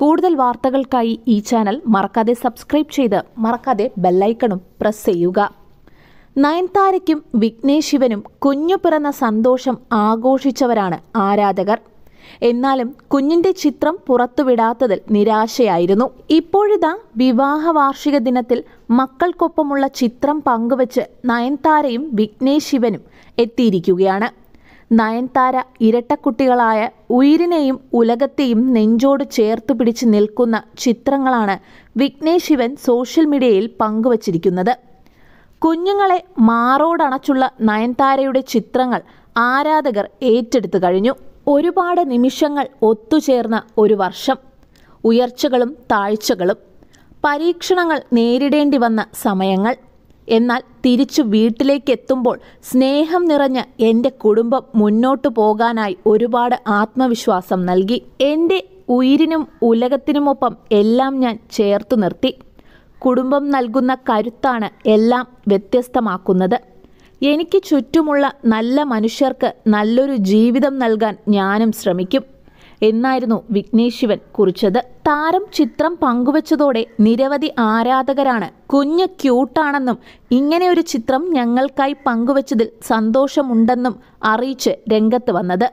കൂടുതൽ വാർത്തകൾക്കായി ഈ ചാനൽ മറക്കാതെ സബ്സ്ക്രൈബ് ചെയ്ത് മറക്കാതെ ബെല്ലൈക്കണും പ്രസ് ചെയ്യുക നയൻതാരയ്ക്കും വിഘ്നേഷ് ശിവനും കുഞ്ഞു പിറന്ന സന്തോഷം ആഘോഷിച്ചവരാണ് ആരാധകർ എന്നാലും കുഞ്ഞിന്റെ ചിത്രം പുറത്തുവിടാത്തതിൽ നിരാശയായിരുന്നു ഇപ്പോഴിതാ വിവാഹ വാർഷിക ദിനത്തിൽ മക്കൾക്കൊപ്പമുള്ള ചിത്രം പങ്കുവച്ച് നയൻതാരയും വിഘ്നേഷ് ശിവനും എത്തിയിരിക്കുകയാണ് നയൻതാര ഇരട്ടക്കുട്ടികളായ ഉയിരിനെയും ഉലകത്തെയും നെഞ്ചോട് ചേർത്തു പിടിച്ച് നിൽക്കുന്ന ചിത്രങ്ങളാണ് വിഘ്നേഷ് ശിവൻ സോഷ്യൽ മീഡിയയിൽ പങ്കുവച്ചിരിക്കുന്നത് കുഞ്ഞുങ്ങളെ മാറോടണച്ചുള്ള നയൻതാരയുടെ ചിത്രങ്ങൾ ആരാധകർ ഏറ്റെടുത്തു കഴിഞ്ഞു ഒരുപാട് നിമിഷങ്ങൾ ഒത്തുചേർന്ന ഒരു വർഷം ഉയർച്ചകളും താഴ്ചകളും പരീക്ഷണങ്ങൾ നേരിടേണ്ടി വന്ന സമയങ്ങൾ എന്നാൽ തിരിച്ചു വീട്ടിലേക്ക് എത്തുമ്പോൾ സ്നേഹം നിറഞ്ഞ എൻ്റെ കുടുംബം മുന്നോട്ട് പോകാനായി ഒരുപാട് ആത്മവിശ്വാസം നൽകി എൻ്റെ ഉയിരിനും ഉലകത്തിനുമൊപ്പം എല്ലാം ഞാൻ ചേർത്തു നിർത്തി കുടുംബം നൽകുന്ന കരുത്താണ് എല്ലാം വ്യത്യസ്തമാക്കുന്നത് എനിക്ക് ചുറ്റുമുള്ള നല്ല മനുഷ്യർക്ക് നല്ലൊരു ജീവിതം നൽകാൻ ഞാനും ശ്രമിക്കും എന്നായിരുന്നു വിഘ്നേഷ് ശിവൻ കുറിച്ചത് താരം ചിത്രം പങ്കുവച്ചതോടെ നിരവധി ആരാധകരാണ് കുഞ്ഞ് ക്യൂട്ടാണെന്നും ഇങ്ങനെ ഒരു ചിത്രം ഞങ്ങൾക്കായി പങ്കുവച്ചതിൽ സന്തോഷമുണ്ടെന്നും അറിയിച്ച് രംഗത്ത് വന്നത്